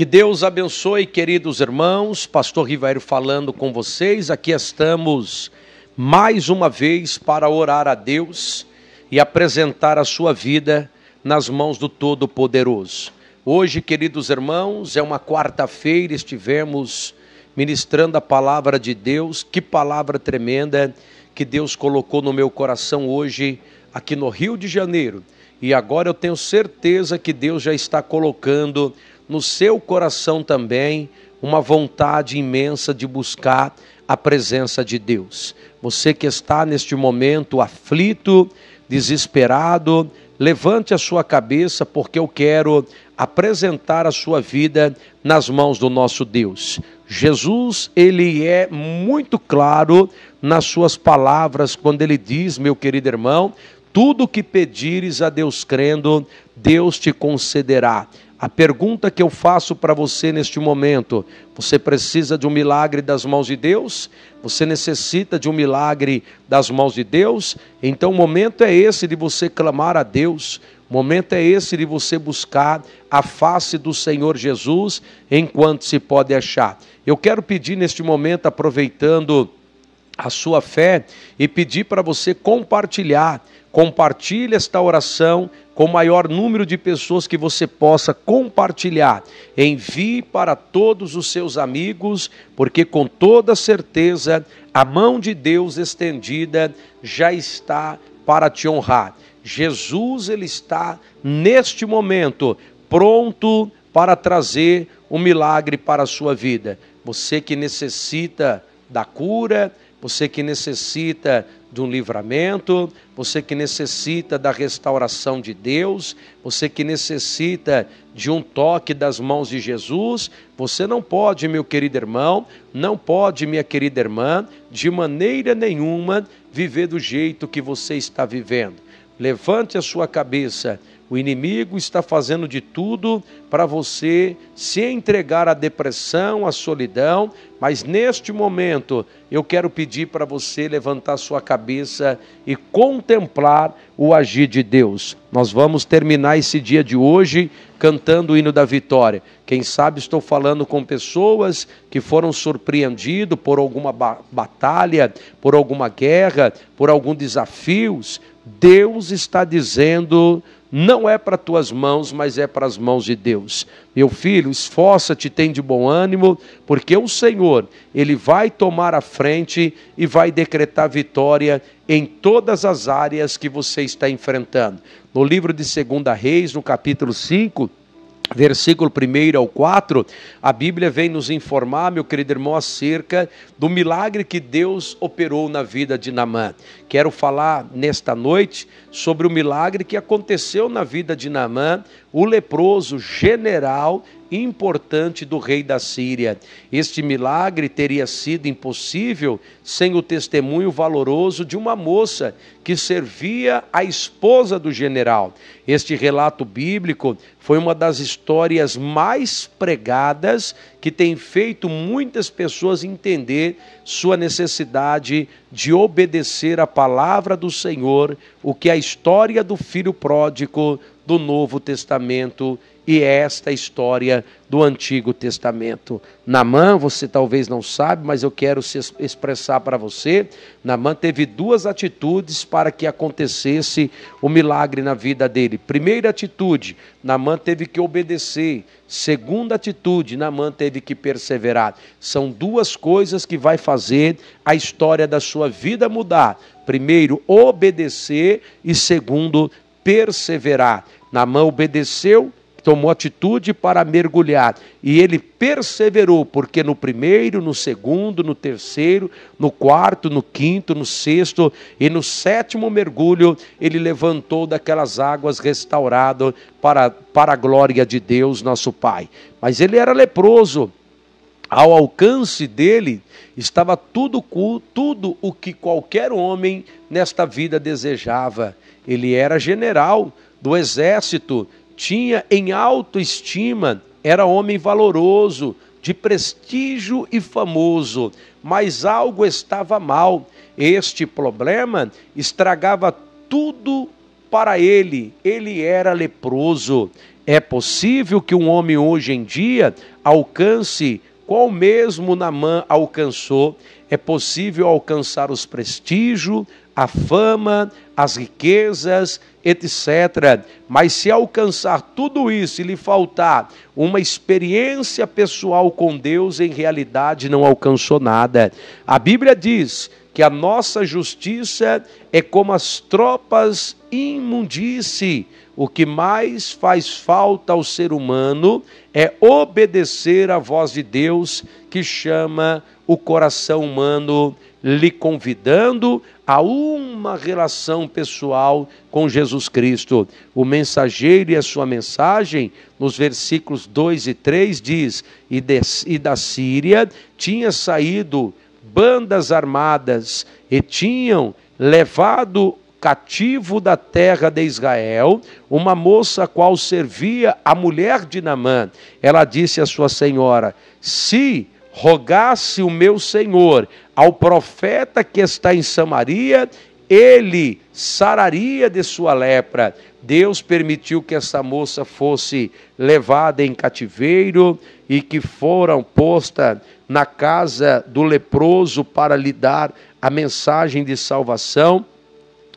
Que Deus abençoe, queridos irmãos. Pastor Rivairo falando com vocês. Aqui estamos mais uma vez para orar a Deus e apresentar a sua vida nas mãos do Todo-Poderoso. Hoje, queridos irmãos, é uma quarta-feira, estivemos ministrando a palavra de Deus. Que palavra tremenda que Deus colocou no meu coração hoje, aqui no Rio de Janeiro. E agora eu tenho certeza que Deus já está colocando no seu coração também uma vontade imensa de buscar a presença de Deus. Você que está neste momento aflito, desesperado, levante a sua cabeça, porque eu quero apresentar a sua vida nas mãos do nosso Deus. Jesus, ele é muito claro nas suas palavras quando ele diz, meu querido irmão, tudo que pedires a Deus crendo, Deus te concederá. A pergunta que eu faço para você neste momento: você precisa de um milagre das mãos de Deus? Você necessita de um milagre das mãos de Deus? Então, o momento é esse de você clamar a Deus, o momento é esse de você buscar a face do Senhor Jesus enquanto se pode achar. Eu quero pedir neste momento, aproveitando a sua fé, e pedir para você compartilhar. Compartilhe esta oração com o maior número de pessoas que você possa compartilhar. Envie para todos os seus amigos, porque com toda certeza a mão de Deus estendida já está para te honrar. Jesus ele está neste momento pronto para trazer um milagre para a sua vida. Você que necessita da cura, você que necessita de um livramento, você que necessita da restauração de Deus, você que necessita de um toque das mãos de Jesus, você não pode, meu querido irmão, não pode, minha querida irmã, de maneira nenhuma viver do jeito que você está vivendo. Levante a sua cabeça, o inimigo está fazendo de tudo para você se entregar à depressão, à solidão, mas neste momento eu quero pedir para você levantar sua cabeça e contemplar o agir de Deus. Nós vamos terminar esse dia de hoje cantando o hino da vitória. Quem sabe estou falando com pessoas que foram surpreendidas por alguma batalha, por alguma guerra, por algum desafios. Deus está dizendo não é para tuas mãos, mas é para as mãos de Deus. Meu filho, esforça-te, tem de bom ânimo, porque o Senhor, ele vai tomar a frente e vai decretar vitória em todas as áreas que você está enfrentando. No livro de 2 Reis, no capítulo 5, versículo 1 ao 4, a Bíblia vem nos informar, meu querido irmão, acerca do milagre que Deus operou na vida de Namã. Quero falar nesta noite sobre o milagre que aconteceu na vida de Naamã, o leproso general importante do rei da Síria. Este milagre teria sido impossível sem o testemunho valoroso de uma moça que servia a esposa do general. Este relato bíblico foi uma das histórias mais pregadas que tem feito muitas pessoas entender sua necessidade de obedecer a palavra do Senhor, o que é a história do filho pródigo do Novo Testamento e é esta história do Antigo Testamento. Namã, você talvez não sabe, mas eu quero expressar para você. Namã teve duas atitudes para que acontecesse o milagre na vida dele. Primeira atitude, Namã teve que obedecer. Segunda atitude, Namã teve que perseverar. São duas coisas que vai fazer a história da sua vida mudar. Primeiro, obedecer e segundo, perseverar. Namã obedeceu tomou atitude para mergulhar e ele perseverou, porque no primeiro, no segundo, no terceiro, no quarto, no quinto, no sexto e no sétimo mergulho, ele levantou daquelas águas restaurado para, para a glória de Deus, nosso Pai. Mas ele era leproso. Ao alcance dele estava tudo, tudo o que qualquer homem nesta vida desejava. Ele era general do exército, tinha em autoestima, era homem valoroso, de prestígio e famoso, mas algo estava mal. Este problema estragava tudo para ele. Ele era leproso. É possível que um homem hoje em dia alcance qual mesmo Namã alcançou. É possível alcançar os prestígios, a fama, as riquezas, etc. Mas se alcançar tudo isso e lhe faltar uma experiência pessoal com Deus, em realidade não alcançou nada. A Bíblia diz que a nossa justiça é como as tropas imundice. O que mais faz falta ao ser humano é obedecer à voz de Deus que chama o coração humano lhe convidando a uma relação pessoal com Jesus Cristo. O mensageiro e a sua mensagem, nos versículos 2 e 3, diz: E, de, e da Síria tinha saído bandas armadas e tinham levado cativo da terra de Israel, uma moça a qual servia a mulher de Namã. Ela disse à sua senhora: Se rogasse o meu senhor ao profeta que está em Samaria, ele sararia de sua lepra. Deus permitiu que essa moça fosse levada em cativeiro e que foram posta na casa do leproso para lhe dar a mensagem de salvação.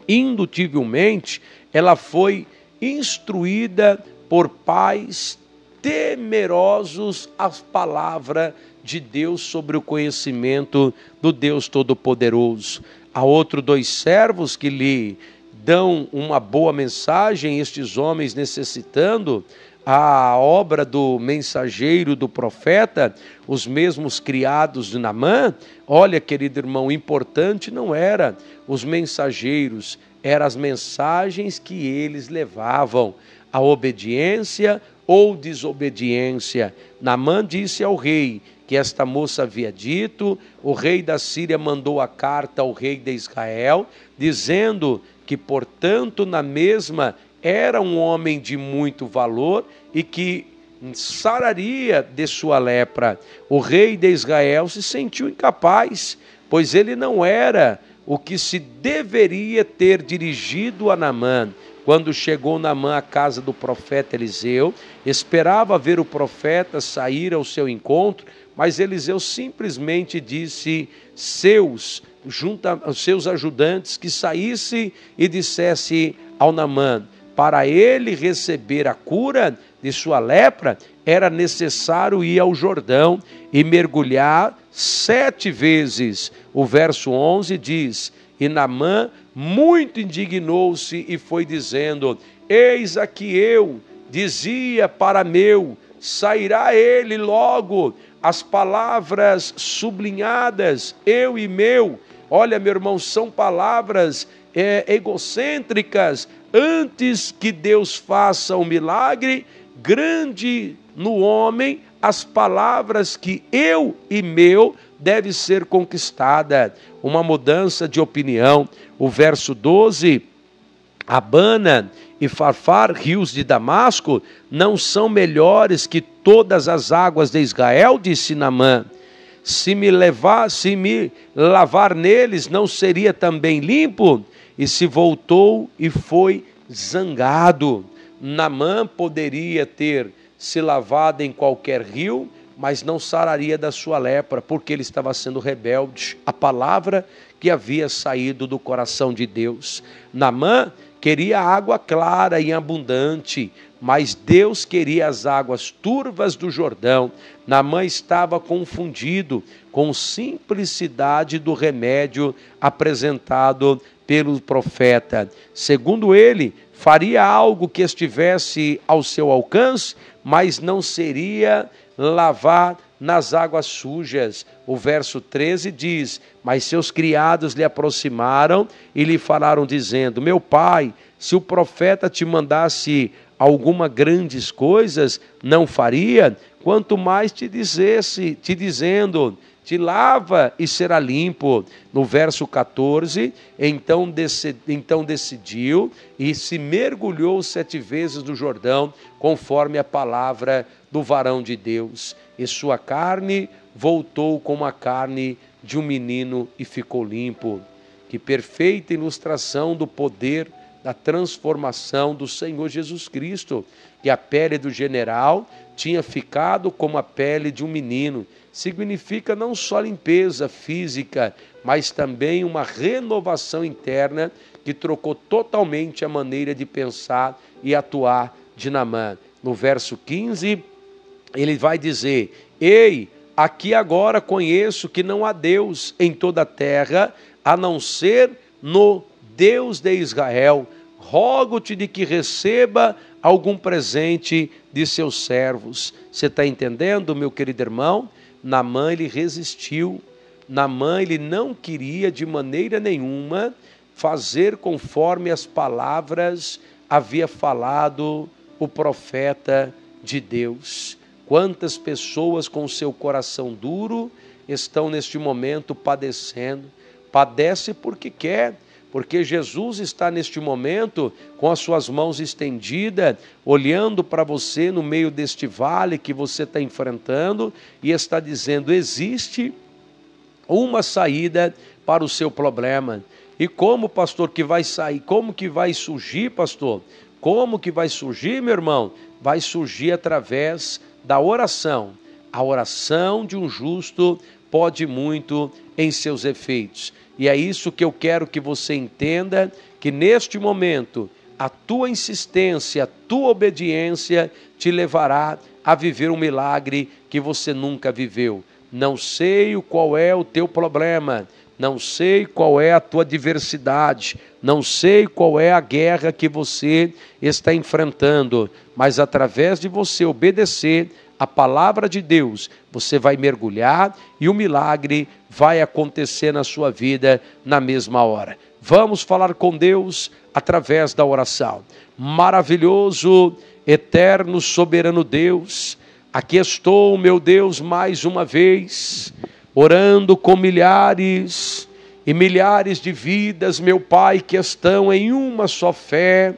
Indutivelmente, ela foi instruída por pais temerosos às palavras de Deus sobre o conhecimento do Deus Todo-Poderoso. Há outro dois servos que lhe dão uma boa mensagem, estes homens necessitando a obra do mensageiro, do profeta, os mesmos criados de Namã. Olha, querido irmão, importante não era os mensageiros, eram as mensagens que eles levavam, a obediência ou desobediência. Namã disse ao rei que esta moça havia dito, o rei da Síria mandou a carta ao rei de Israel, dizendo que, portanto, na mesma era um homem de muito valor e que sararia de sua lepra. O rei de Israel se sentiu incapaz, pois ele não era o que se deveria ter dirigido a Namã. Quando chegou Namã à casa do profeta Eliseu, esperava ver o profeta sair ao seu encontro, mas Eliseu simplesmente disse seus, junta, seus ajudantes que saísse e dissesse ao Namã, para ele receber a cura de sua lepra, era necessário ir ao Jordão e mergulhar sete vezes. O verso 11 diz: E Namã muito indignou-se e foi dizendo: Eis aqui eu, dizia para meu, sairá ele logo, as palavras sublinhadas, eu e meu, olha, meu irmão, são palavras é, egocêntricas. Antes que Deus faça um milagre, grande no homem as palavras que eu e meu deve ser conquistada. Uma mudança de opinião. O verso 12 Abana e Farfar, rios de Damasco, não são melhores que todas as águas de Israel, disse Namã. Se me levar, se me lavar neles, não seria também limpo? E se voltou e foi zangado. Namã poderia ter se lavado em qualquer rio, mas não sararia da sua lepra, porque ele estava sendo rebelde à palavra que havia saído do coração de Deus. Namã Queria água clara e abundante, mas Deus queria as águas turvas do Jordão. Namã estava confundido com simplicidade do remédio apresentado pelo profeta. Segundo ele, faria algo que estivesse ao seu alcance, mas não seria lavar nas águas sujas. O verso 13 diz: Mas seus criados lhe aproximaram e lhe falaram, dizendo: Meu pai, se o profeta te mandasse alguma grandes coisas, não faria? Quanto mais te dissesse, te dizendo, te lava e será limpo. No verso 14, então, então decidiu e se mergulhou sete vezes no Jordão, conforme a palavra do varão de Deus. E sua carne voltou como a carne de um menino e ficou limpo. Que perfeita ilustração do poder da transformação do Senhor Jesus Cristo, que a pele do general tinha ficado como a pele de um menino significa não só limpeza física, mas também uma renovação interna que trocou totalmente a maneira de pensar e atuar de Namã. No verso 15, ele vai dizer: Ei, aqui agora conheço que não há Deus em toda a terra a não ser no Deus de Israel. Rogo-te de que receba algum presente de seus servos. Você está entendendo, meu querido irmão? Na mãe ele resistiu. na mãe ele não queria de maneira nenhuma fazer conforme as palavras havia falado o profeta de Deus. Quantas pessoas com seu coração duro estão neste momento padecendo? Padece porque quer, porque Jesus está neste momento com as suas mãos estendidas, olhando para você no meio deste vale que você está enfrentando e está dizendo: existe uma saída para o seu problema. E como, pastor, que vai sair? Como que vai surgir, pastor? Como que vai surgir, meu irmão? Vai surgir através da oração. A oração de um justo pode muito em seus efeitos. E é isso que eu quero que você entenda: que neste momento, a tua insistência, a tua obediência te levará a viver um milagre que você nunca viveu. Não sei qual é o teu problema, não sei qual é a tua adversidade, não sei qual é a guerra que você está enfrentando, mas através de você obedecer a palavra de Deus, você vai mergulhar e o milagre vai acontecer na sua vida na mesma hora. Vamos falar com Deus através da oração. Maravilhoso, eterno, soberano Deus, aqui estou, meu Deus, mais uma vez, orando com milhares e milhares de vidas, meu Pai, que estão em uma só fé,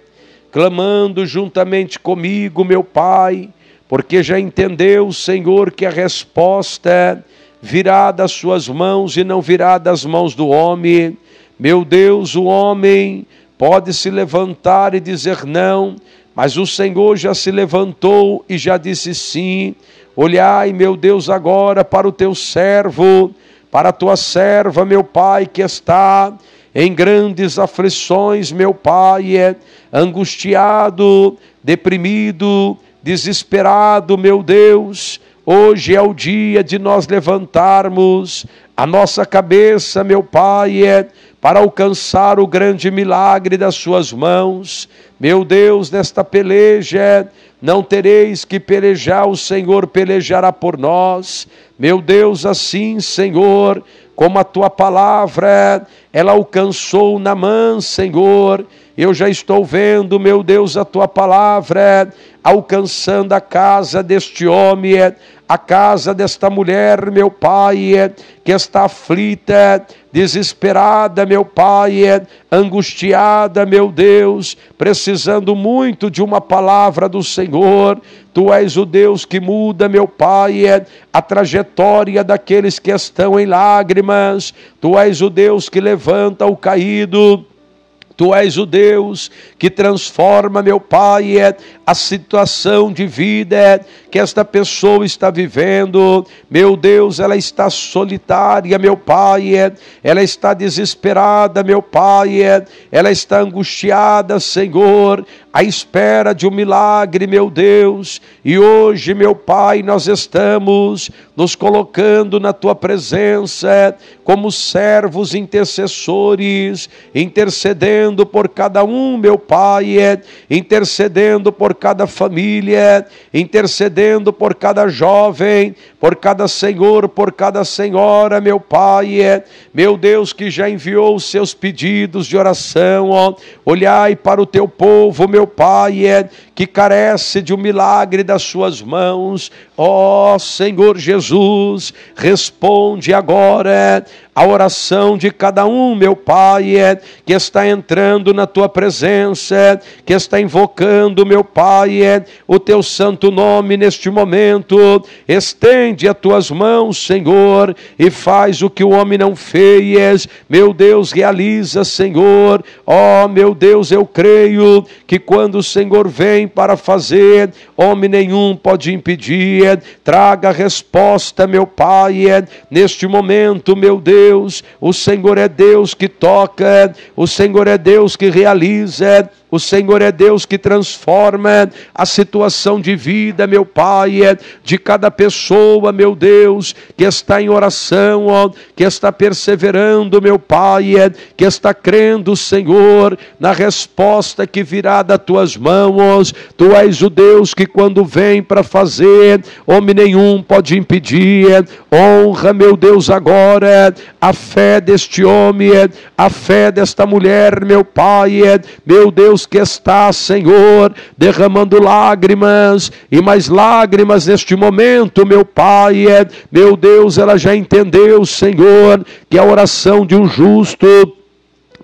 clamando juntamente comigo, meu Pai, porque já entendeu, o Senhor, que a resposta virá das suas mãos e não virá das mãos do homem. Meu Deus, o homem pode se levantar e dizer não, mas o Senhor já se levantou e já disse sim. Olhai, meu Deus, agora para o teu servo, para a tua serva, meu Pai, que está em grandes aflições, meu Pai, é angustiado, deprimido, desesperado, meu Deus, hoje é o dia de nós levantarmos a nossa cabeça, meu Pai, é para alcançar o grande milagre das suas mãos. Meu Deus, nesta peleja, é, não tereis que pelejar, o Senhor pelejará por nós. Meu Deus, assim, Senhor, como a tua palavra, é, ela alcançou Namã, Senhor eu já estou vendo, meu Deus, a tua palavra é, alcançando a casa deste homem, é, a casa desta mulher, meu Pai, é, que está aflita, desesperada, meu Pai, angustiada, meu Deus, precisando muito de uma palavra do Senhor. Tu és o Deus que muda, meu Pai, a trajetória daqueles que estão em lágrimas. Tu és o Deus que levanta o caído. Tu és o Deus que transforma, meu Pai, é a situação de vida é que esta pessoa está vivendo. Meu Deus, ela está solitária, meu Pai, é, ela está desesperada, meu Pai, ela está angustiada, Senhor, à espera de um milagre, meu Deus. E hoje, meu Pai, nós estamos nos colocando na tua presença como servos intercessores, intercedendo por cada um, meu Pai, é, intercedendo por cada família, é, intercedendo por cada jovem, por cada senhor, por cada senhora, meu Pai, é. meu Deus que já enviou os seus pedidos de oração, ó, olhai para o teu povo, meu Pai, que carece de um milagre das suas mãos, ó Senhor Jesus, responde agora a oração de cada um, meu Pai, que está entrando entrando na tua presença, que está invocando, meu Pai, é o teu santo nome neste momento. Estende as tuas mãos, Senhor, e faz o que o homem não fez. Meu Deus, realiza, Senhor. Ó, oh, meu Deus, eu creio que quando o Senhor vem para fazer, homem nenhum pode impedir. Traga resposta, meu Pai, é neste momento, meu Deus. O Senhor é Deus que toca, o Senhor é Deus que realiza é o Senhor é Deus que transforma a situação de vida, meu Pai, é de cada pessoa, meu Deus, que está em oração, ó, que está perseverando, meu Pai, é, que está crendo, Senhor, na resposta que virá das tuas mãos. Tu és o Deus que quando vem para fazer, homem nenhum pode impedir. É. Honra, meu Deus, agora a fé deste homem, a fé desta mulher, meu Pai, meu Deus que está, Senhor, derramando lágrimas e mais lágrimas neste momento, meu Pai. É, meu Deus, ela já entendeu, Senhor, que a oração de um justo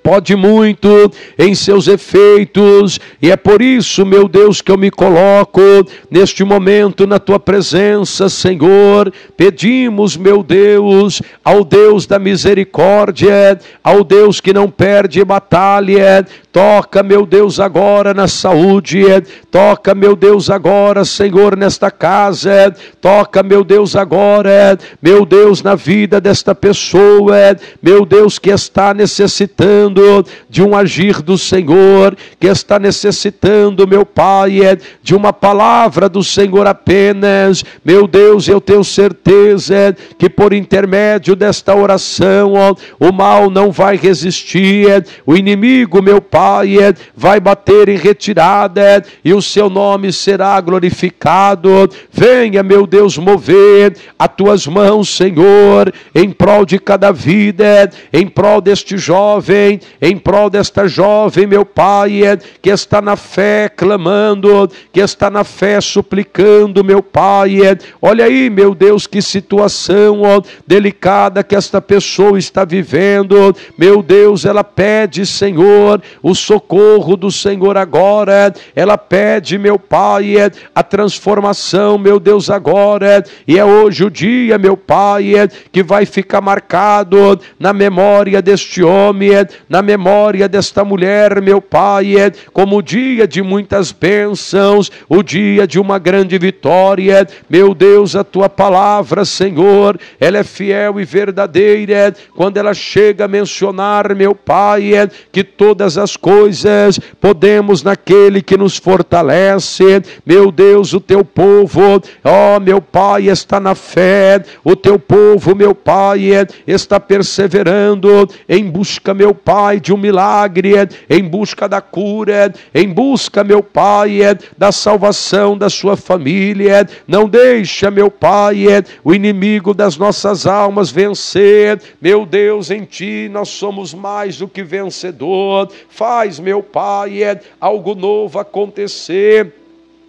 pode muito em seus efeitos, e é por isso, meu Deus, que eu me coloco neste momento na tua presença, Senhor. Pedimos, meu Deus, ao Deus da misericórdia, ao Deus que não perde batalha, toca, meu Deus, agora na saúde, toca, meu Deus, agora, Senhor, nesta casa, toca, meu Deus, agora, meu Deus, na vida desta pessoa, meu Deus, que está necessitando de um agir do Senhor, que está necessitando, meu Pai, é de uma palavra do Senhor apenas. Meu Deus, eu tenho certeza que por intermédio desta oração, ó, o mal não vai resistir, é, o inimigo, meu Pai, é, vai bater em retirada e o seu nome será glorificado. Venha, meu Deus, mover as tuas mãos, Senhor, em prol de cada vida, em prol deste jovem, em prol desta jovem, meu Pai, é, que está na fé clamando, que está na fé suplicando, meu Pai. É. Olha aí, meu Deus, que situação ó, delicada que esta pessoa está vivendo. Meu Deus, ela pede, Senhor, o socorro do Senhor agora. É. Ela pede, meu Pai, a transformação, meu Deus, agora. E é hoje o dia, meu Pai, que vai ficar marcado na memória deste homem, na memória desta mulher, meu Pai, é como o dia de muitas bênçãos, o dia de uma grande vitória. Meu Deus, a tua palavra, Senhor, ela é fiel e verdadeira. Quando ela chega a mencionar, meu Pai, é que todas as coisas podemos naquele que nos fortalece. Meu Deus, o teu povo, ó oh, meu Pai, está na fé. O teu povo, meu Pai, é, está perseverando em busca, meu Pai Pai, de um milagre, é, em busca da cura, é, em busca, meu Pai, é, da salvação da sua família. Não deixa, meu Pai, o inimigo das nossas almas vencer. Meu Deus, em Ti nós somos mais do que vencedor. Faz, meu Pai, algo novo acontecer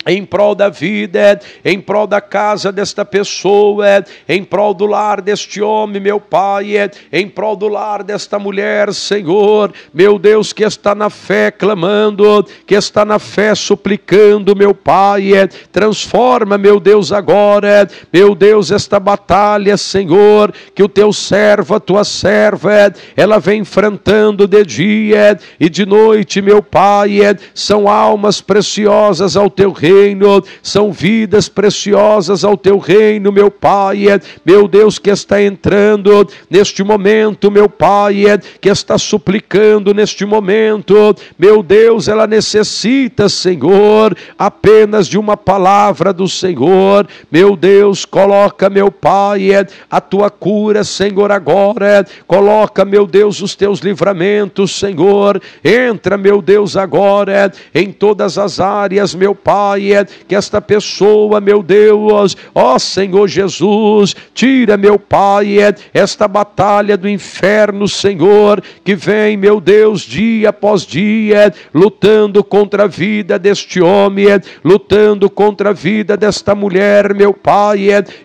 em prol da vida, é, em prol da casa desta pessoa, é, em prol do lar deste homem, meu Pai, é, em prol do lar desta mulher, Senhor, meu Deus, que está na fé clamando, que está na fé suplicando, meu Pai, transforma, meu Deus, agora, meu Deus, esta batalha, Senhor, que o teu servo, a tua serva, ela vem enfrentando de dia e de noite, meu Pai, são almas preciosas ao teu reino reino, são vidas preciosas ao teu reino, meu Pai, é meu Deus que está entrando neste momento, meu Pai, é que está suplicando neste momento, meu Deus, ela necessita, Senhor, apenas de uma palavra do Senhor, meu Deus, coloca, meu Pai, é a tua cura, Senhor, agora, coloca, meu Deus, os teus livramentos, Senhor, entra, meu Deus, agora, em todas as áreas, meu Pai, é que esta pessoa, meu Deus, ó Senhor Jesus, tira, meu Pai, é esta batalha do inferno, Senhor, que vem, meu Deus, dia após dia, lutando contra a vida deste homem, é lutando contra a vida desta mulher, meu Pai.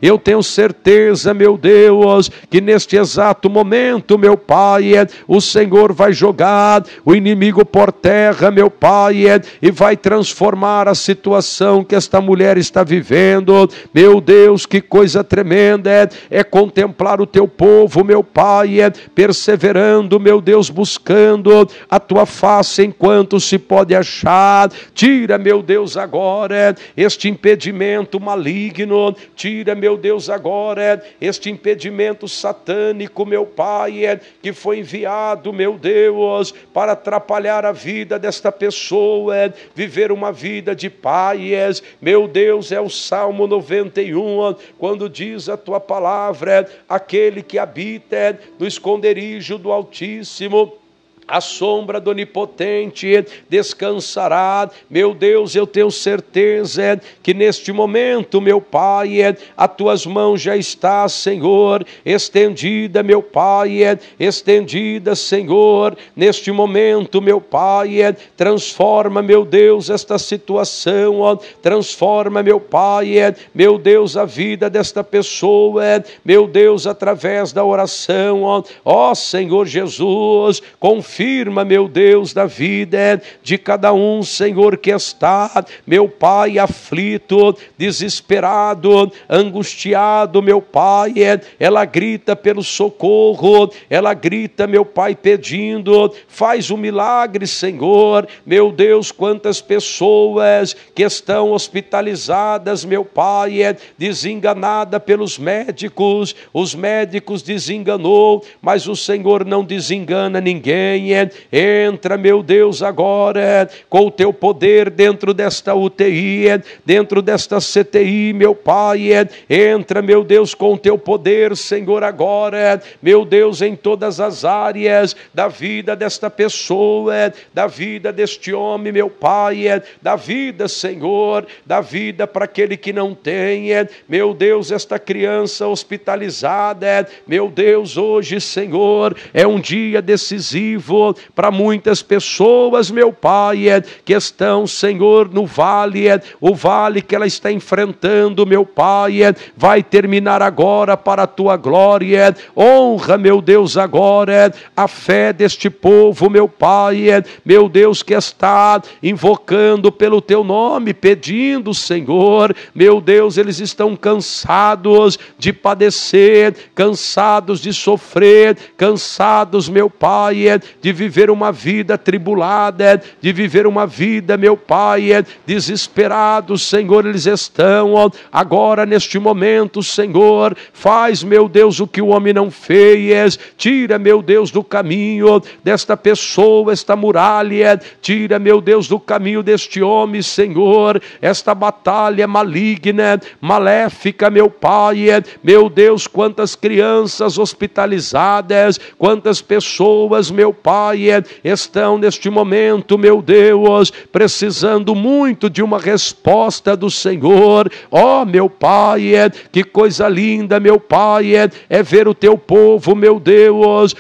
Eu tenho certeza, meu Deus, que neste exato momento, meu Pai, o Senhor vai jogar o inimigo por terra, meu Pai, e vai transformar a situação situação que esta mulher está vivendo. Meu Deus, que coisa tremenda é, é contemplar o teu povo, meu Pai, é perseverando, meu Deus, buscando a tua face enquanto se pode achar. Tira, meu Deus, agora é, este impedimento maligno, tira, meu Deus, agora é, este impedimento satânico, meu Pai, é, que foi enviado, meu Deus, para atrapalhar a vida desta pessoa, é, viver uma vida de paz és. Meu Deus, é o Salmo 91, quando diz a tua palavra, é, aquele que habita é, no esconderijo do Altíssimo a sombra do Onipotente descansará. Meu Deus, eu tenho certeza que neste momento, meu Pai, a tuas mãos já está, Senhor, estendida, meu Pai, estendida, Senhor, neste momento, meu Pai, transforma, meu Deus, esta situação, ó, transforma, meu Pai, meu Deus, a vida desta pessoa, meu Deus, através da oração, ó, ó Senhor Jesus, confia Confirma, meu Deus, da vida é de cada um, Senhor, que está, meu Pai, aflito, desesperado, angustiado, meu Pai. É. Ela grita pelo socorro, ela grita, meu Pai, pedindo, faz um milagre, Senhor. Meu Deus, quantas pessoas que estão hospitalizadas, meu Pai, é desenganada pelos médicos, os médicos desenganou, mas o Senhor não desengana ninguém venha, entra, meu Deus, agora com o teu poder dentro desta UTI, dentro desta CTI, meu Pai, entra, meu Deus, com o teu poder, Senhor, agora, meu Deus, em todas as áreas da vida desta pessoa, da vida deste homem, meu Pai, da vida, Senhor, da vida para aquele que não tem, meu Deus, esta criança hospitalizada, meu Deus, hoje, Senhor, é um dia decisivo Senhor, para muitas pessoas, meu Pai, é, que estão, Senhor, no vale, é, o vale que ela está enfrentando, meu Pai, é, vai terminar agora para a tua glória. É, honra, meu Deus, agora é, a fé deste povo, meu Pai, é, meu Deus, que está invocando pelo teu nome, pedindo, Senhor, meu Deus, eles estão cansados de padecer, cansados de sofrer, cansados, meu Pai, de de viver uma vida tribulada, é de viver uma vida, meu Pai, é desesperado. Senhor, eles estão agora neste momento, Senhor, faz, meu Deus, o que o homem não fez, tira, meu Deus, do caminho desta pessoa, esta muralha, é, tira, meu Deus, do caminho deste homem, Senhor, esta batalha maligna, maléfica, meu Pai, meu Deus, quantas crianças hospitalizadas, quantas pessoas, meu Pai Pai, é, estão neste momento, meu Deus, precisando muito de uma resposta do Senhor. Ó, oh, meu Pai, é, que coisa linda, meu Pai, é, é ver o teu povo, meu Deus,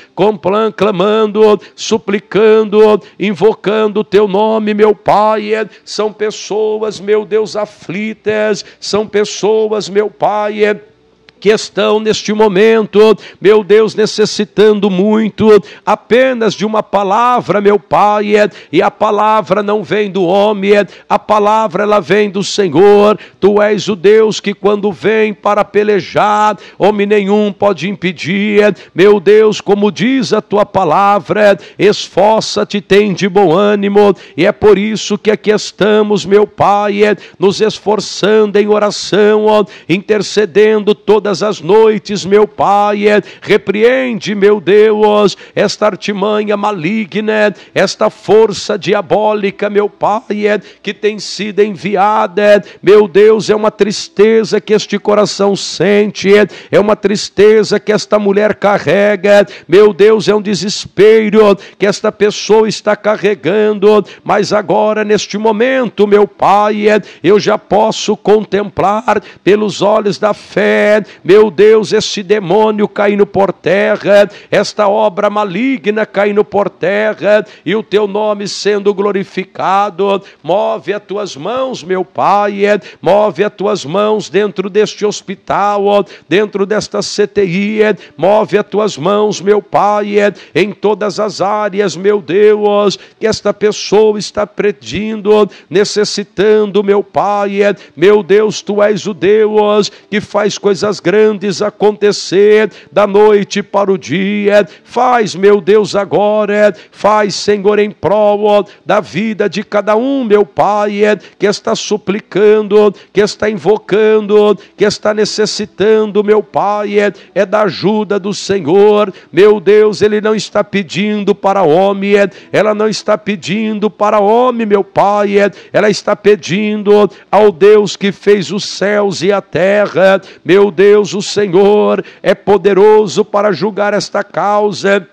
clamando, suplicando, invocando o teu nome, meu Pai. São pessoas, meu Deus, aflitas, são pessoas, meu Pai que estão neste momento, meu Deus, necessitando muito apenas de uma palavra, meu Pai, é, e a palavra não vem do homem, é, a palavra ela vem do Senhor. Tu és o Deus que quando vem para pelejar, homem nenhum pode impedir. É. Meu Deus, como diz a tua palavra, esforça-te, tem de bom ânimo, e é por isso que aqui estamos, meu Pai, nos esforçando em oração, intercedendo toda todas as noites, meu Pai. É, repreende, meu Deus, esta artimanha maligna, é, esta força diabólica, meu Pai, é, que tem sido enviada. Meu Deus, é uma tristeza que este coração sente, é uma tristeza que esta mulher carrega. Meu Deus, é um desespero que esta pessoa está carregando, mas agora, neste momento, meu Pai, eu já posso contemplar pelos olhos da fé meu Deus, esse demônio caindo por terra, esta obra maligna caindo por terra, e o teu nome sendo glorificado. Move as tuas mãos, meu Pai, move as tuas mãos dentro deste hospital, dentro desta CTI, move as tuas mãos, meu Pai, em todas as áreas, meu Deus, que esta pessoa está pedindo, necessitando, meu Pai, meu Deus, tu és o Deus que faz coisas grandes acontecer da noite para o dia. Faz, meu Deus, agora, faz, Senhor, em prol da vida de cada um, meu Pai, é, que está suplicando, que está invocando, que está necessitando, meu Pai, é, é da ajuda do Senhor. Meu Deus, Ele não está pedindo para homem, é, ela não está pedindo para homem, meu Pai, é, ela está pedindo ao Deus que fez os céus e a terra, meu Deus Deus, o Senhor, é poderoso para julgar esta causa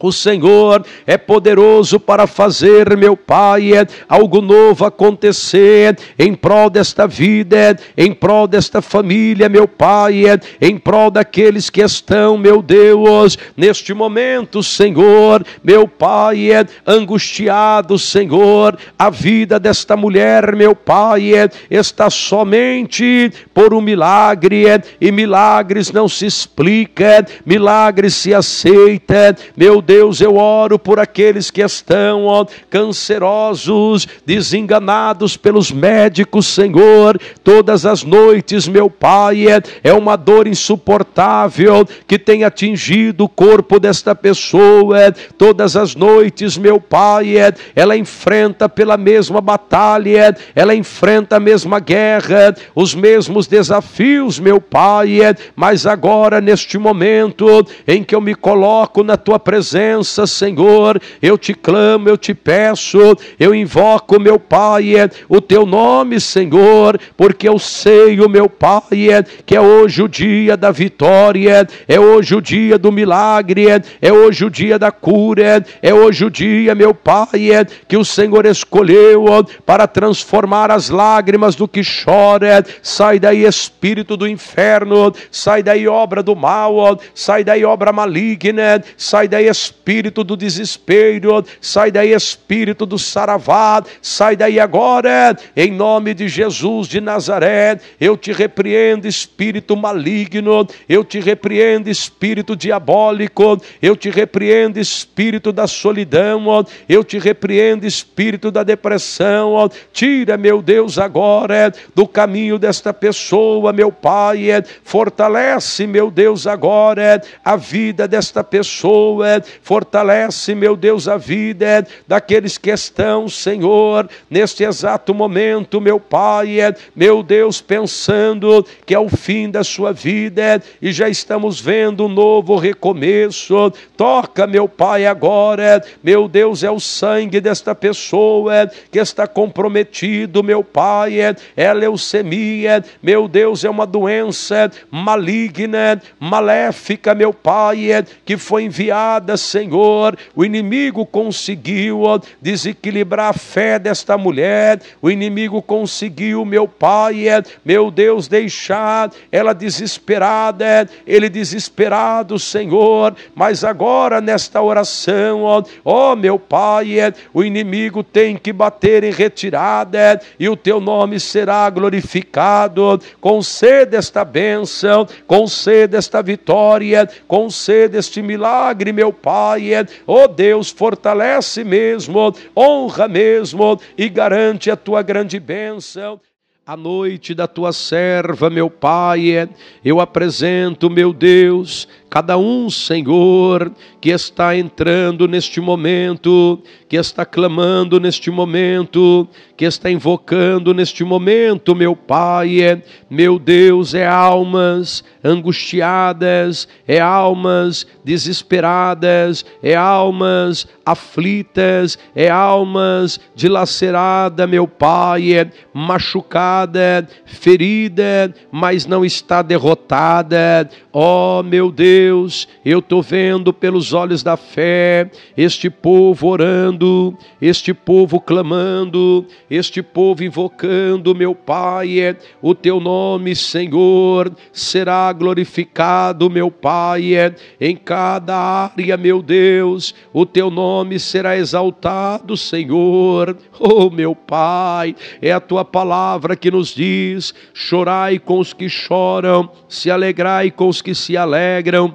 o Senhor é poderoso para fazer, meu Pai, é algo novo acontecer em prol desta vida, é em prol desta família, meu Pai, é em prol daqueles que estão, meu Deus, neste momento, Senhor, meu Pai, angustiado, Senhor, a vida desta mulher, meu Pai, está somente por um milagre, e milagres não se explica, milagres se aceita, meu Deus, eu oro por aqueles que estão ó, cancerosos, desenganados pelos médicos, Senhor. Todas as noites, meu Pai, é, é uma dor insuportável que tem atingido o corpo desta pessoa. É. Todas as noites, meu Pai, é, ela enfrenta pela mesma batalha, ela enfrenta a mesma guerra, os mesmos desafios, meu Pai. Mas agora, neste momento em que eu me coloco na tua presença, presença, Senhor, eu te clamo, eu te peço, eu invoco, meu Pai, é o teu nome, Senhor, porque eu sei, o meu Pai, é, que é hoje o dia da vitória, é, é hoje o dia do milagre, é hoje o dia da cura, é hoje o dia, meu Pai, que o Senhor escolheu para transformar as lágrimas do que chora. Sai daí, espírito do inferno, sai daí, obra do mal, sai daí, obra maligna, sai daí, espírito espírito do desespero, sai daí, espírito do saravá, sai daí agora, em nome de Jesus de Nazaré. Eu te repreendo, espírito maligno, eu te repreendo, espírito diabólico, eu te repreendo, espírito da solidão, eu te repreendo, espírito da depressão. Tira, meu Deus, agora do caminho desta pessoa, meu Pai, fortalece, meu Deus, agora a vida desta pessoa, Fortalece, meu Deus, a vida é daqueles que estão, Senhor, neste exato momento, meu Pai, é, meu Deus, pensando que é o fim da sua vida é, e já estamos vendo um novo recomeço. Toca, meu Pai, agora, meu Deus, é o sangue desta pessoa que está comprometido, meu Pai, é leucemia, meu Deus, é uma doença maligna, maléfica, meu Pai, que foi enviada, Senhor, o inimigo conseguiu desequilibrar a fé desta mulher, o inimigo conseguiu, meu Pai, é, meu Deus, deixar ela desesperada, é, ele desesperado, Senhor, mas agora nesta oração, ó, meu Pai, é, o inimigo tem que bater em retirada e o teu nome será glorificado. Conceda esta bênção, conceda esta vitória, conceda este milagre, meu Pai Pai, oh Deus, fortalece mesmo, honra mesmo e garante a tua grande bênção. A noite da tua serva, meu Pai, é, eu apresento, meu Deus, cada um, Senhor, que está entrando neste momento, que está clamando neste momento, que está invocando neste momento, meu Pai, é, meu Deus, é almas angustiadas, é almas desesperadas, é almas aflitas, é almas dilacerada, meu Pai, é machucada, ferida, mas não está derrotada. Ó oh, meu Deus, Deus, eu estou vendo pelos olhos da fé este povo orando, este povo clamando, este povo invocando, meu Pai, é o teu nome, Senhor, será glorificado, meu Pai, é em cada área, meu Deus, o teu nome será exaltado, Senhor, oh meu Pai, é a tua palavra que nos diz: chorai com os que choram, se alegrai com os que se alegram,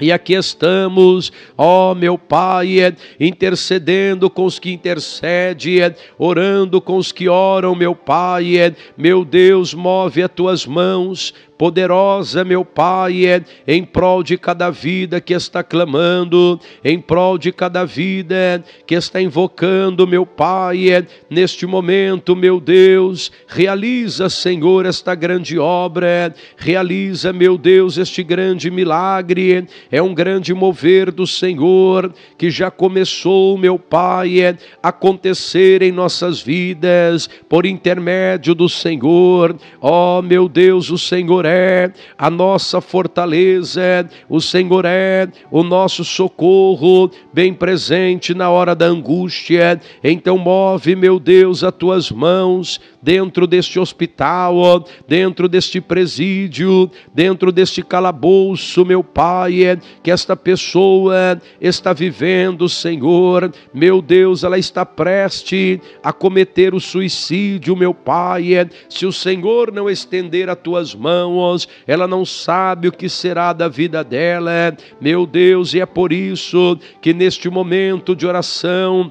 e aqui estamos, ó meu Pai, é, intercedendo com os que intercedem, é, orando com os que oram, meu Pai. É, meu Deus, move as tuas mãos, Poderosa, meu Pai, é em prol de cada vida que está clamando, em prol de cada vida que está invocando, meu Pai, é neste momento, meu Deus, realiza, Senhor, esta grande obra, é, realiza, meu Deus, este grande milagre. É, é um grande mover do Senhor que já começou, meu Pai, é acontecer em nossas vidas por intermédio do Senhor. Ó, oh, meu Deus, o Senhor é a nossa fortaleza, é, o Senhor é o nosso socorro, bem presente na hora da angústia. Então, move, meu Deus, as tuas mãos dentro deste hospital, dentro deste presídio, dentro deste calabouço, meu Pai, é, que esta pessoa está vivendo, Senhor, meu Deus, ela está preste a cometer o suicídio, meu Pai, é. se o Senhor não estender as tuas mãos, ela não sabe o que será da vida dela, é. meu Deus, e é por isso que neste momento de oração,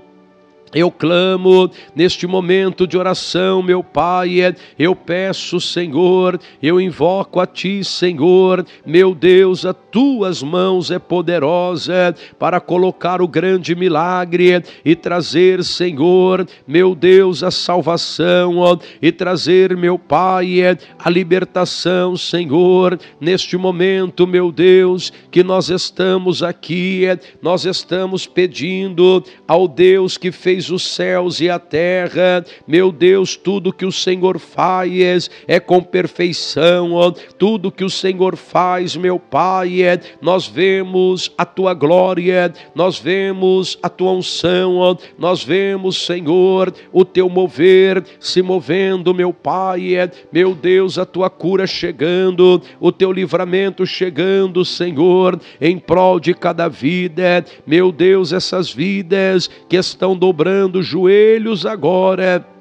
eu clamo neste momento de oração, meu Pai, é, eu peço, Senhor, eu invoco a Ti, Senhor, meu Deus, a Tuas mãos é poderosa é, para colocar o grande milagre é, e trazer, Senhor, meu Deus, a salvação e trazer, meu Pai, a libertação, Senhor, neste momento, meu Deus, que nós estamos aqui, nós estamos pedindo ao Deus que fez fez os céus e a terra. Meu Deus, tudo que o Senhor faz é com perfeição. Tudo que o Senhor faz, meu Pai, é. nós vemos a tua glória, nós vemos a tua unção, nós vemos, Senhor, o teu mover se movendo, meu Pai, é. meu Deus, a tua cura chegando, o teu livramento chegando, Senhor, em prol de cada vida, é. meu Deus, essas vidas que estão dobrando dobrando joelhos agora é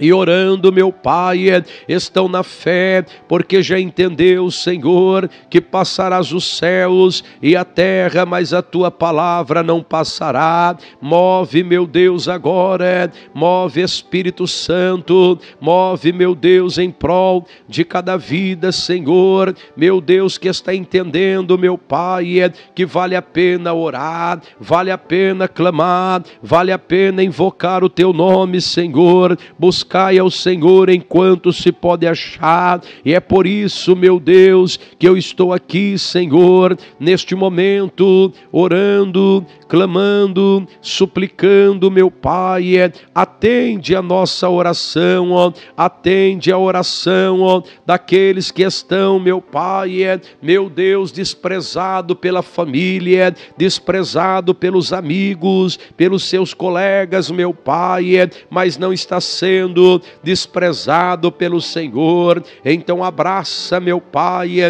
e orando, meu Pai, é, estão na fé, porque já entendeu, Senhor, que passarás os céus e a terra, mas a tua palavra não passará. Move, meu Deus, agora, é, move, Espírito Santo, move, meu Deus, em prol de cada vida, Senhor, meu Deus, que está entendendo, meu Pai, é, que vale a pena orar, vale a pena clamar, vale a pena invocar o teu nome, Senhor, buscar buscai ao Senhor enquanto se pode achar, e é por isso, meu Deus, que eu estou aqui, Senhor, neste momento, orando, clamando, suplicando, meu Pai, é, atende a nossa oração, ó, atende a oração ó, daqueles que estão, meu Pai, é, meu Deus, desprezado pela família, é, desprezado pelos amigos, pelos seus colegas, meu Pai, mas não está sendo sendo desprezado pelo Senhor. Então abraça, meu Pai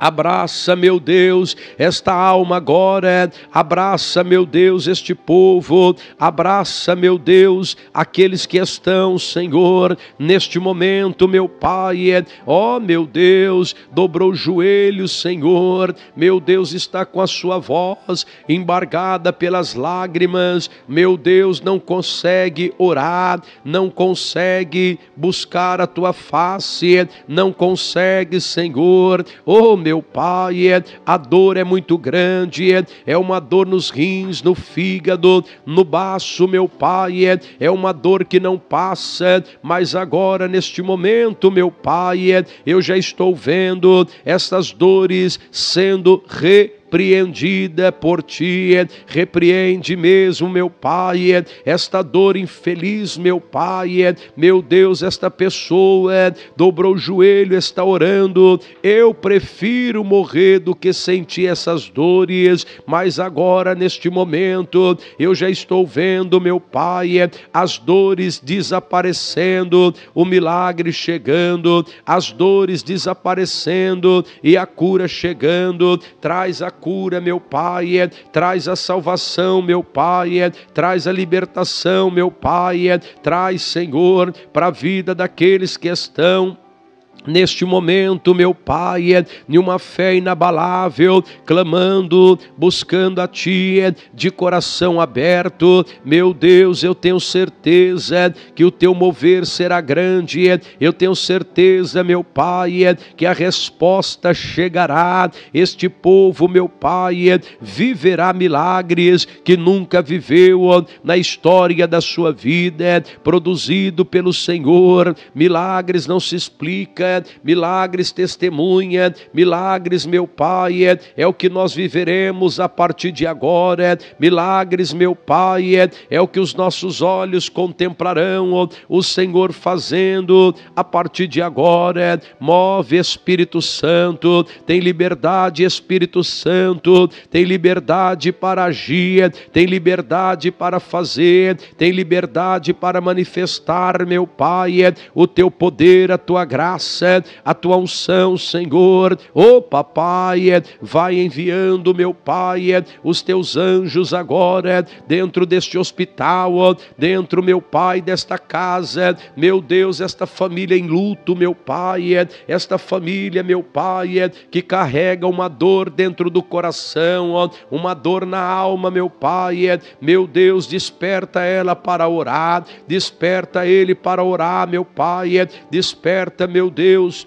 Abraça, meu Deus, esta alma agora. Abraça, meu Deus, este povo. Abraça, meu Deus, aqueles que estão, Senhor, neste momento, meu Pai. Ó, oh, meu Deus, dobrou o joelho, Senhor. Meu Deus está com a sua voz embargada pelas lágrimas. Meu Deus não consegue orar, não consegue buscar a tua face, não consegue, Senhor. Oh, meu meu Pai, é, a dor é muito grande, é, é uma dor nos rins, no fígado, no baço, meu Pai, é, é uma dor que não passa, mas agora, neste momento, meu Pai, eu já estou vendo estas dores sendo re repreendida por ti. É, repreende mesmo, meu Pai, é, esta dor infeliz, meu Pai. É, meu Deus, esta pessoa dobrou o joelho, está orando. Eu prefiro morrer do que sentir essas dores, mas agora, neste momento, eu já estou vendo, meu Pai, as dores desaparecendo, o milagre chegando, as dores desaparecendo e a cura chegando. Traz a cura, meu Pai, é, traz a salvação, meu Pai, é, traz a libertação, meu Pai, é, traz, Senhor, para a vida daqueles que estão Neste momento, meu Pai, é em uma fé inabalável, clamando, buscando a Ti, é de coração aberto, meu Deus, eu tenho certeza que o Teu mover será grande, é, eu tenho certeza, meu Pai, que a resposta chegará. Este povo, meu Pai, viverá milagres que nunca viveu na história da sua vida, produzido pelo Senhor. Milagres não se explicam é, milagres testemunha, milagres, meu Pai, é, é o que nós viveremos a partir de agora, é, milagres, meu Pai, é o que os nossos olhos contemplarão o Senhor fazendo a partir de agora. Move, Espírito Santo, tem liberdade, Espírito Santo, tem liberdade para agir, tem liberdade para fazer, tem liberdade para manifestar, meu Pai, o teu poder, a tua graça graça, a tua unção, Senhor. Ô oh, papai, é, vai enviando, meu pai, é, os teus anjos agora é, dentro deste hospital, dentro, meu pai, desta casa, meu Deus, esta família em luto, meu pai, esta família, meu pai, que carrega uma dor dentro do coração, uma dor na alma, meu pai, meu Deus, desperta ela para orar, desperta ele para orar, meu pai, desperta, meu Deus Deus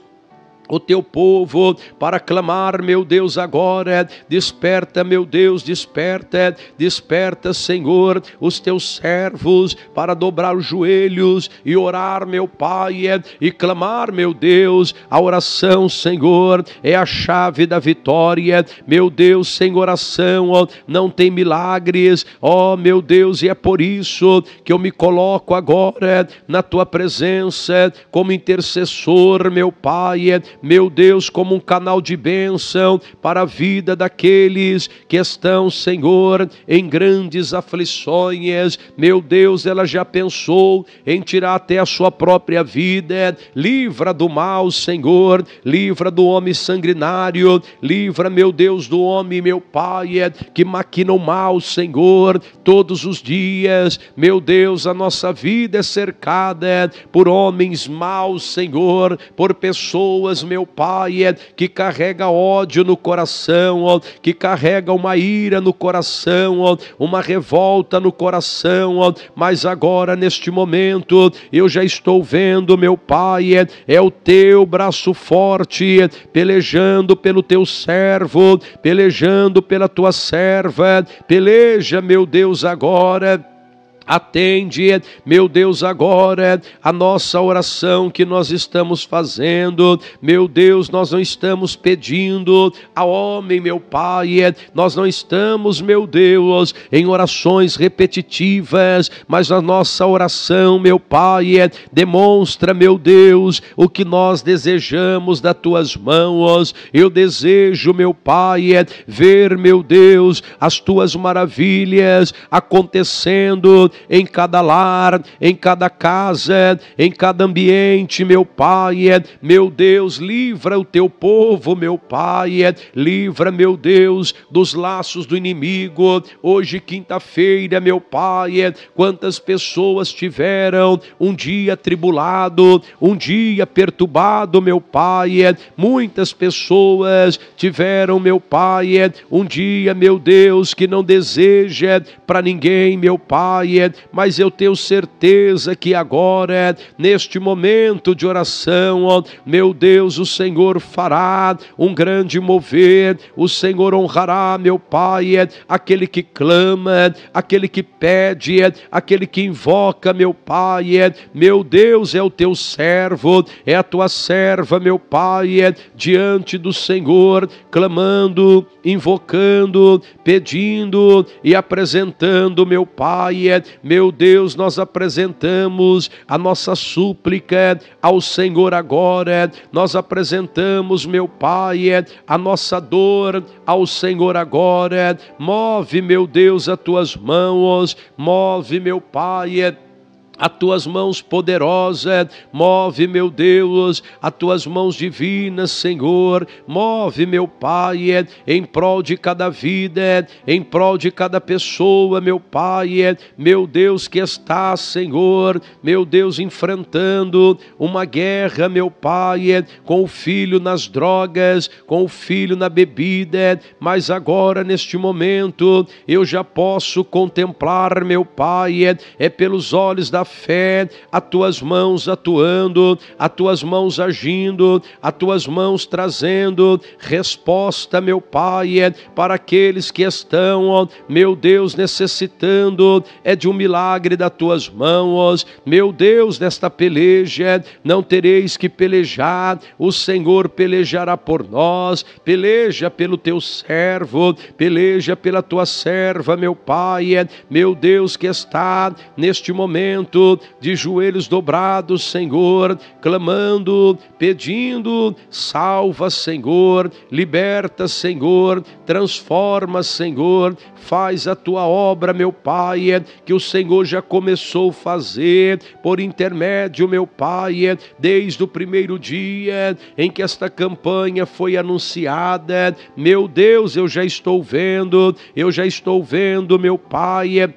o teu povo para clamar, meu Deus, agora. Desperta, meu Deus, desperta, desperta, Senhor, os teus servos para dobrar os joelhos e orar, meu Pai, e clamar, meu Deus. A oração, Senhor, é a chave da vitória. Meu Deus, sem oração ó, não tem milagres, ó meu Deus, e é por isso que eu me coloco agora na tua presença como intercessor, meu Pai meu Deus, como um canal de bênção para a vida daqueles que estão, Senhor, em grandes aflições. Meu Deus, ela já pensou em tirar até a sua própria vida. Livra do mal, Senhor, livra do homem sanguinário, livra, meu Deus, do homem, meu Pai, é, que maquina o mal, Senhor, todos os dias. Meu Deus, a nossa vida é cercada é, por homens maus, Senhor, por pessoas, meu Pai, é, que carrega ódio no coração, que carrega uma ira no coração, uma revolta no coração, mas agora neste momento eu já estou vendo, meu Pai, é, é o teu braço forte é, pelejando pelo teu servo, pelejando pela tua serva, peleja, meu Deus, agora Atende, meu Deus, agora a nossa oração que nós estamos fazendo. Meu Deus, nós não estamos pedindo a homem, meu Pai. Nós não estamos, meu Deus, em orações repetitivas, mas na nossa oração, meu Pai, demonstra, meu Deus, o que nós desejamos das tuas mãos. Eu desejo, meu Pai, ver, meu Deus, as tuas maravilhas acontecendo em cada lar, em cada casa, em cada ambiente, meu Pai. É, meu Deus, livra o teu povo, meu Pai. É, livra, meu Deus, dos laços do inimigo. Hoje, quinta-feira, meu Pai, é, quantas pessoas tiveram um dia tribulado, um dia perturbado, meu Pai. Muitas pessoas tiveram, meu Pai, um dia, meu Deus, que não deseja para ninguém, meu Pai mas eu tenho certeza que agora, neste momento de oração, meu Deus, o Senhor fará um grande mover, o Senhor honrará, meu Pai, é, aquele que clama, é, aquele que pede, é, aquele que invoca, meu Pai, meu Deus, é o teu servo, é a tua serva, meu Pai, diante do Senhor, clamando, invocando, pedindo e apresentando, meu Pai, meu Deus, nós apresentamos a nossa súplica ao Senhor agora. Nós apresentamos, meu Pai, a nossa dor ao Senhor agora. Move, meu Deus, as tuas mãos. Move, meu Pai, as tuas mãos poderosas, move, meu Deus, as tuas mãos divinas, Senhor, move, meu Pai, é, em prol de cada vida, é, em prol de cada pessoa, meu Pai, é, meu Deus que está, Senhor, meu Deus, enfrentando uma guerra, meu Pai, com o filho nas drogas, com o filho na bebida, mas agora, neste momento, eu já posso contemplar, meu Pai, é pelos olhos da a fé, a tuas mãos atuando, a tuas mãos agindo, a tuas mãos trazendo resposta, meu Pai, é para aqueles que estão, meu Deus, necessitando é de um milagre das tuas mãos, meu Deus, nesta peleja é, não tereis que pelejar, o Senhor pelejará por nós, peleja pelo teu servo, peleja pela tua serva, meu Pai, é, meu Deus que está neste momento de joelhos dobrados, Senhor, clamando, pedindo, salva, Senhor, liberta, Senhor, transforma, Senhor, faz a tua obra, meu Pai, é que o Senhor já começou a fazer por intermédio, meu Pai, é desde o primeiro dia em que esta campanha foi anunciada. Meu Deus, eu já estou vendo, eu já estou vendo, meu Pai é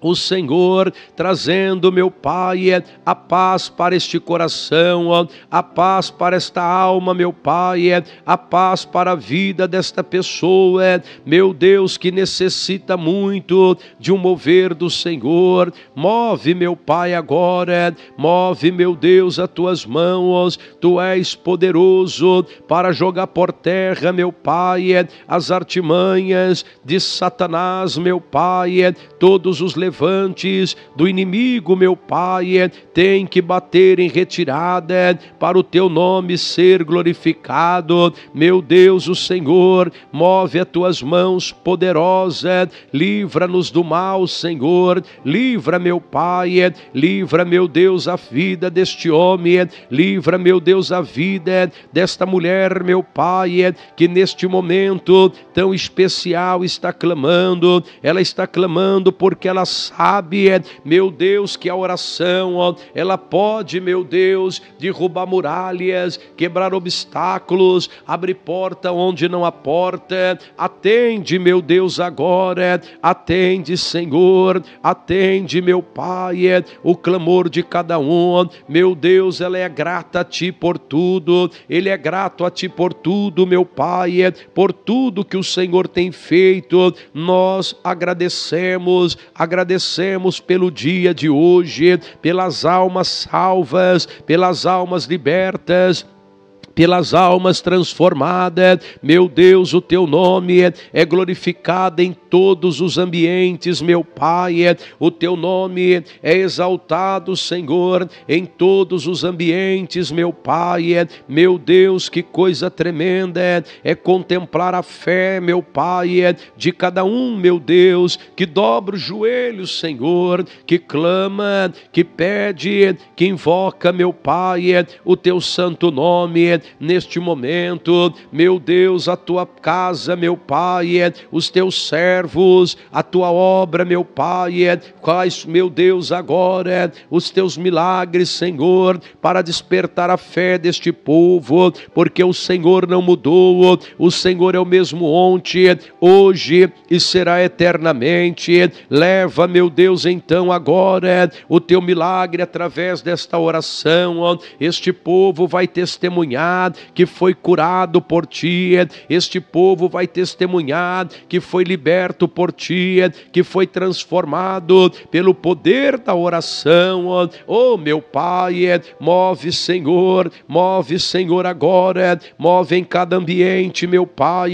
o Senhor, trazendo, meu Pai, é a paz para este coração, a paz para esta alma, meu Pai, é a paz para a vida desta pessoa, é, meu Deus, que necessita muito de um mover do Senhor. Move, meu Pai, agora, move, meu Deus, as tuas mãos, tu és poderoso para jogar por terra, meu Pai, as artimanhas de Satanás, meu Pai, todos os levantes levantes do inimigo, meu Pai, é, tem que bater em retirada é, para o teu nome ser glorificado. Meu Deus, o Senhor, move as tuas mãos poderosa, é, livra-nos do mal, Senhor, livra, meu Pai, livra, meu Deus, a vida deste homem, livra, meu Deus, a vida desta mulher, meu Pai, que neste momento tão especial está clamando, ela está clamando porque ela sabe, é, meu Deus, que a oração, ó, ela pode, meu Deus, derrubar muralhas, quebrar obstáculos, abrir porta onde não há porta. Atende, meu Deus, agora. É, atende, Senhor. Atende, meu Pai, é, o clamor de cada um. Meu Deus, ela é grata a ti por tudo. Ele é grato a ti por tudo, meu Pai, por tudo que o Senhor tem feito. Nós agradecemos, agradecemos agradecemos pelo dia de hoje, pelas almas salvas, pelas almas libertas pelas almas transformadas. Meu Deus, o teu nome é, é glorificado em todos os ambientes, meu Pai. É, o teu nome é exaltado, Senhor, em todos os ambientes, meu Pai. É, meu Deus, que coisa tremenda é contemplar a fé, meu Pai, de cada um, meu Deus, que dobra o joelho, Senhor, que clama, que pede, que invoca, meu Pai, o teu santo nome neste momento, meu Deus, a tua casa, meu Pai, é, os teus servos, a tua obra, meu Pai, é, quais, meu Deus, agora é, os teus milagres, Senhor, para despertar a fé deste povo, porque o Senhor não mudou, o Senhor é o mesmo ontem, hoje e será eternamente. Leva, meu Deus, então agora o teu milagre através desta oração, este povo vai testemunhar testemunhar que foi curado por ti, este povo vai testemunhar que foi liberto por ti, que foi transformado pelo poder da oração. Oh, meu Pai, move, Senhor, move, Senhor, agora, move em cada ambiente, meu Pai.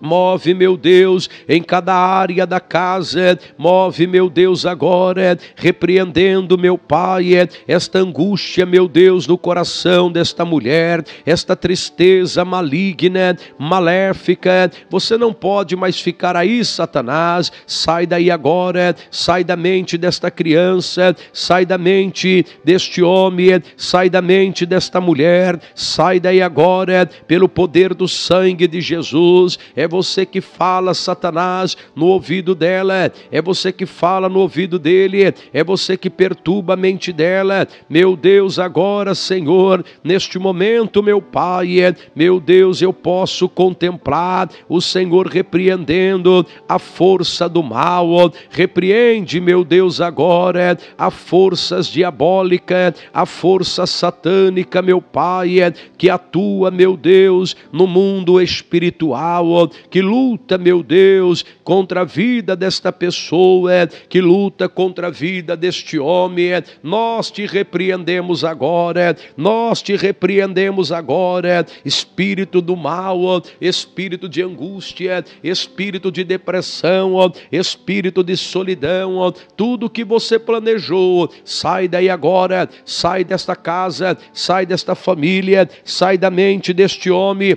Move, meu Deus, em cada área da casa. Move, meu Deus, agora, repreendendo, meu Pai, esta angústia, meu Deus, no coração desta mulher, esta tristeza maligna, maléfica. Você não pode mais ficar aí, Satanás. Sai daí agora, sai da mente desta criança, sai da mente deste homem, sai da mente desta mulher, sai daí agora, pelo poder do sangue de Jesus. É é você que fala, Satanás, no ouvido dela. É você que fala no ouvido dele. É você que perturba a mente dela. Meu Deus, agora, Senhor, neste momento, meu Pai, meu Deus, eu posso contemplar o Senhor repreendendo a força do mal. Repreende, meu Deus, agora a forças diabólica, a força satânica, meu Pai, que atua, meu Deus, no mundo espiritual que luta, meu Deus, contra a vida desta pessoa, é, que luta contra a vida deste homem, é. nós te repreendemos agora, é. nós te repreendemos agora, espírito do mal, espírito de angústia, espírito de depressão, espírito de solidão, tudo que você planejou, sai daí agora, sai desta casa, sai desta família, sai da mente deste homem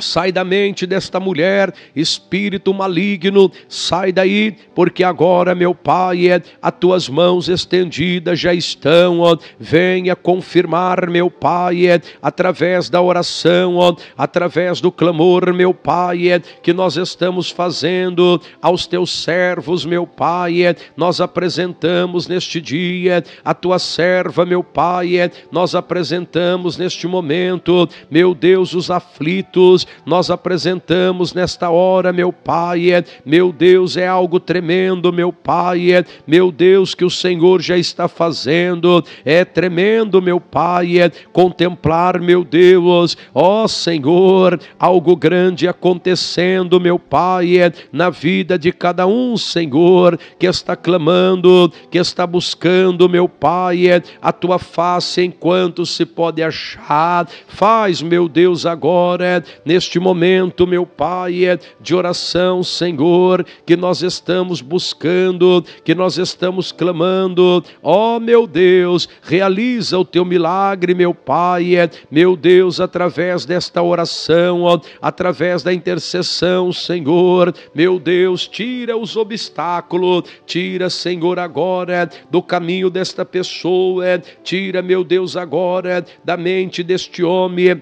Sai da mente desta mulher, espírito maligno, sai daí, porque agora, meu Pai, é, as tuas mãos estendidas já estão, ó, venha confirmar, meu Pai, é, através da oração, ó, através do clamor, meu Pai, é, que nós estamos fazendo aos teus servos, meu Pai, nós apresentamos neste dia a tua serva, meu Pai, nós apresentamos neste momento, meu Deus, os aflitos, nós apresentamos nesta hora, meu Pai, é, meu Deus, é algo tremendo, meu Pai, é, meu Deus, que o Senhor já está fazendo, é tremendo, meu Pai, é contemplar, meu Deus, ó Senhor, algo grande acontecendo, meu Pai, na vida de cada um, Senhor, que está clamando, que está buscando, meu Pai, a tua face enquanto se pode achar, faz, meu Deus, agora, nesse Neste momento, meu Pai, é de oração, Senhor, que nós estamos buscando, que nós estamos clamando. Ó oh, meu Deus, realiza o teu milagre, meu Pai, é meu Deus, através desta oração, através da intercessão, Senhor, meu Deus, tira os obstáculos, tira, Senhor, agora é, do caminho desta pessoa, é, tira, meu Deus, agora é, da mente deste homem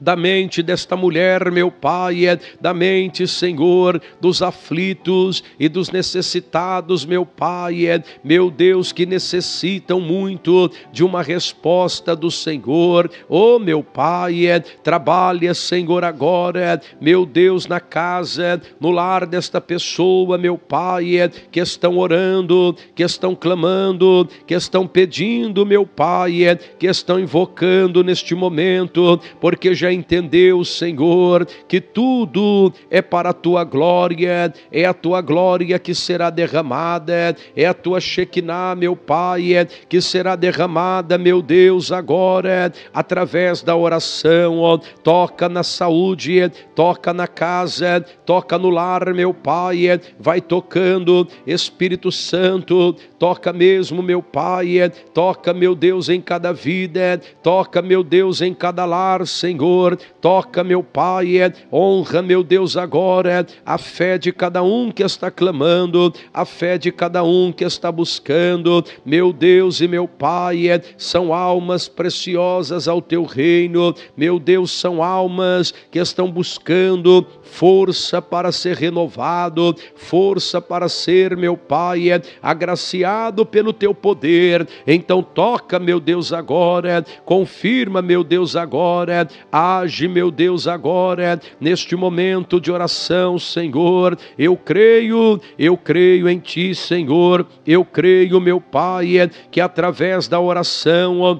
da mente desta mulher, meu Pai, é da mente, Senhor, dos aflitos e dos necessitados, meu Pai, é meu Deus, que necessitam muito de uma resposta do Senhor. Oh, meu Pai, é trabalha, Senhor, agora, é, meu Deus, na casa, é, no lar desta pessoa, meu Pai, é que estão orando, que estão clamando, que estão pedindo, meu Pai, é que estão invocando neste momento, porque já já entendeu, Senhor, que tudo é para a tua glória, é a tua glória que será derramada, é a tua Shekinah, meu Pai, é, que será derramada, meu Deus, agora, através da oração, ó, toca na saúde, é, toca na casa, toca no lar, meu Pai, é, vai tocando, Espírito Santo, toca mesmo, meu Pai, toca, meu Deus, em cada vida, toca, meu Deus, em cada lar, Senhor Senhor, toca, meu Pai, é, honra, meu Deus, agora é, a fé de cada um que está clamando, a fé de cada um que está buscando, meu Deus e meu Pai, é, são almas preciosas ao teu reino, meu Deus, são almas que estão buscando força para ser renovado, força para ser, meu Pai, é, agraciado pelo teu poder. Então toca, meu Deus, agora, é, confirma, meu Deus, agora, é, age, meu Deus, agora, neste momento de oração, Senhor. Eu creio, eu creio em Ti, Senhor. Eu creio, meu Pai, que através da oração,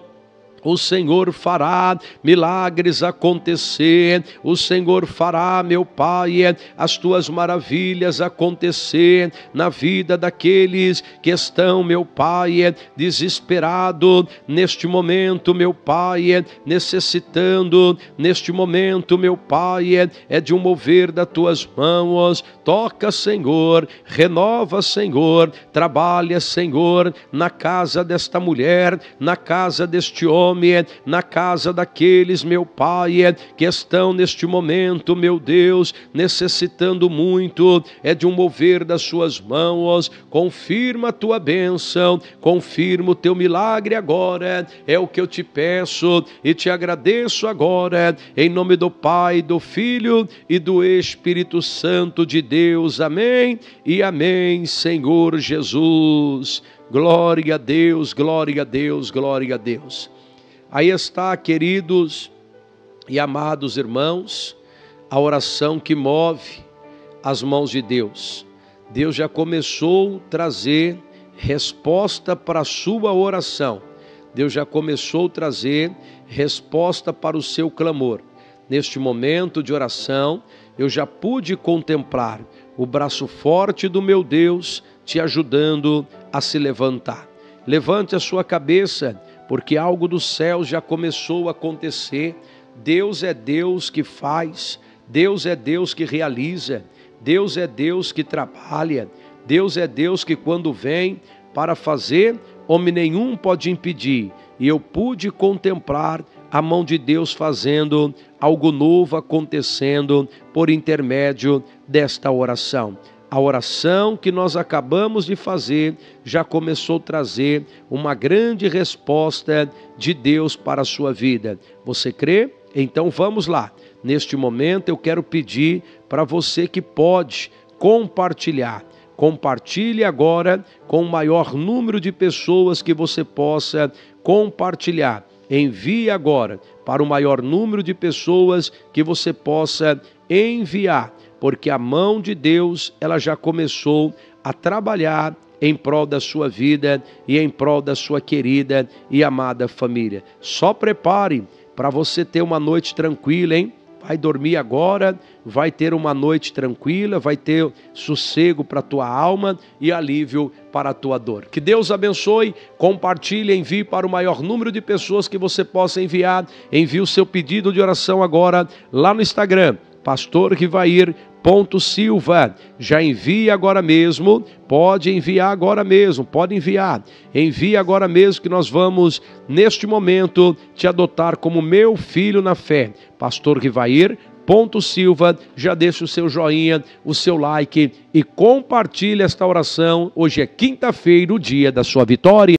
o Senhor fará milagres acontecer, o Senhor fará, meu Pai, as tuas maravilhas acontecer na vida daqueles que estão, meu Pai, desesperado neste momento, meu Pai, necessitando neste momento, meu Pai, é de um mover das tuas mãos. Toca, Senhor, renova, Senhor, trabalha, Senhor, na casa desta mulher, na casa deste homem nome, é na casa daqueles, meu Pai, é que estão neste momento, meu Deus, necessitando muito, é de um mover das suas mãos, confirma a tua bênção, confirma o teu milagre agora, é o que eu te peço e te agradeço agora, em nome do Pai, do Filho e do Espírito Santo de Deus, amém e amém, Senhor Jesus. Glória a Deus, glória a Deus, glória a Deus. Aí está, queridos e amados irmãos, a oração que move as mãos de Deus. Deus já começou a trazer resposta para a sua oração. Deus já começou a trazer resposta para o seu clamor. Neste momento de oração, eu já pude contemplar o braço forte do meu Deus te ajudando a se levantar. Levante a sua cabeça porque algo dos céus já começou a acontecer. Deus é Deus que faz, Deus é Deus que realiza, Deus é Deus que trabalha, Deus é Deus que quando vem para fazer, homem nenhum pode impedir. E eu pude contemplar a mão de Deus fazendo algo novo acontecendo por intermédio desta oração. A oração que nós acabamos de fazer já começou a trazer uma grande resposta de Deus para a sua vida. Você crê? Então vamos lá. Neste momento eu quero pedir para você que pode compartilhar. Compartilhe agora com o maior número de pessoas que você possa compartilhar. Envie agora para o maior número de pessoas que você possa enviar porque a mão de Deus ela já começou a trabalhar em prol da sua vida e em prol da sua querida e amada família. Só prepare para você ter uma noite tranquila, hein? Vai dormir agora, vai ter uma noite tranquila, vai ter sossego para a tua alma e alívio para a tua dor. Que Deus abençoe, compartilhe, envie para o maior número de pessoas que você possa enviar. Envie o seu pedido de oração agora lá no Instagram, Pastor Rivair Ponto Silva, já envia agora mesmo, pode enviar agora mesmo, pode enviar. Envia agora mesmo que nós vamos, neste momento, te adotar como meu filho na fé. Pastor Rivair, Ponto Silva, já deixa o seu joinha, o seu like e compartilhe esta oração. Hoje é quinta-feira, o dia da sua vitória.